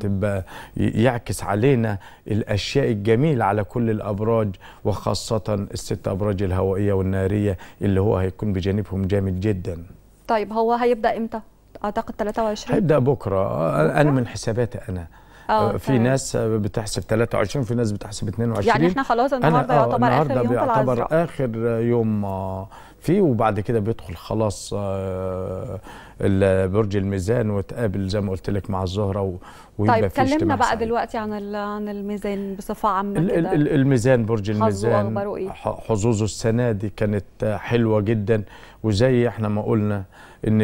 تبقى يعكس علينا الاشياء الجميله على كل الابراج وخاصه الست ابراج الهوائيه والناريه اللي هو هيكون بجانبهم جامد جدا طيب هو هيبدا امتى اعتقد 23 هيبدا بكره, بكرة؟ انا من حساباتي انا أوه. في طيب. ناس بتحسب 23 في ناس بتحسب 22 يعني احنا خلاص النهارده آه، يعتبر النهاردة اخر يوم في العذراء. اخر يوم فيه وبعد كده بيدخل خلاص آه، برج الميزان وتقابل زي ما قلت لك مع الزهره ويبقى طيب كلمنا بقى سعيد. دلوقتي عن عن الميزان بصفه عامه كده الميزان برج الميزان حظوظه السنه دي كانت حلوه جدا وزي احنا ما قلنا ان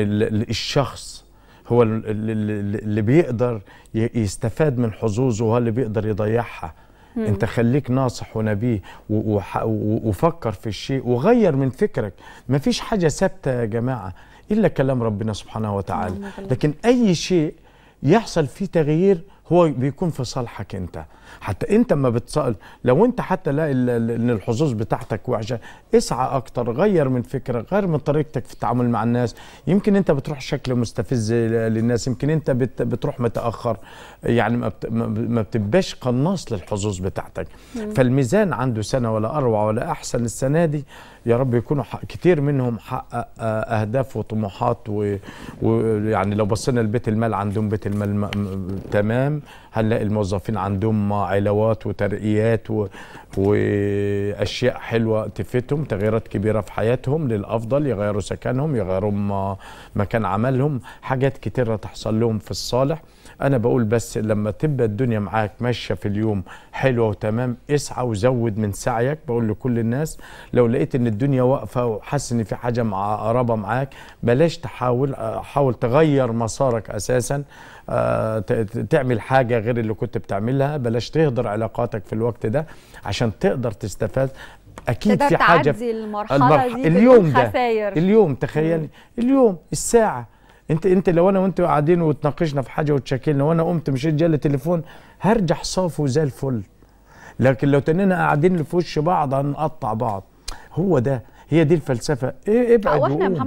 الشخص هو اللي بيقدر يستفاد من حظوظه وهو اللي بيقدر يضيعها مم. انت خليك ناصح ونبيه وفكر في الشيء وغير من فكرك مفيش حاجه ثابته يا جماعه الا كلام ربنا سبحانه وتعالى لكن اي شيء يحصل فيه تغيير هو بيكون في صالحك انت حتى انت ما بتسأل لو انت حتى لا ان الحظوظ بتاعتك وحشه اسعى اكتر غير من فكرك غير من طريقتك في التعامل مع الناس يمكن انت بتروح شكل مستفز للناس يمكن انت بتروح متاخر يعني ما, ما بتبقاش قناص للحظوظ بتاعتك فالميزان عنده سنه ولا اروع ولا احسن السنه دي يا رب يكونوا كتير منهم حقق اهداف وطموحات ويعني لو بصينا لبيت المال عندهم بيت المال تمام هنلاقي الموظفين عندهم علاوات وترقيات و... واشياء حلوه تفتهم تغييرات كبيره في حياتهم للافضل يغيروا سكنهم يغيروا مكان عملهم حاجات كتيره تحصل لهم في الصالح انا بقول بس لما تبقى الدنيا معاك ماشيه في اليوم حلوه وتمام اسعى وزود من سعيك بقول لكل الناس لو لقيت ان الدنيا واقفه وحاسس ان في حاجه قرابه معاك بلاش تحاول آه، حاول تغير مسارك اساسا آه، تعمل حاجه غير اللي كنت بتعملها بلاش تهدر علاقاتك في الوقت ده عشان تقدر تستفاد اكيد في حاجه تعدي المرحله المرح... دي اليوم ده اليوم تخيلي اليوم الساعه انت انت لو انا وانت قاعدين وتناقشنا في حاجه وتشكلنا وانا قمت مشيت جالي تليفون هرجع صافي وزي الفل لكن لو تنينا قاعدين في وش بعض هنقطع بعض هو ده هي دي الفلسفه ايه ابعد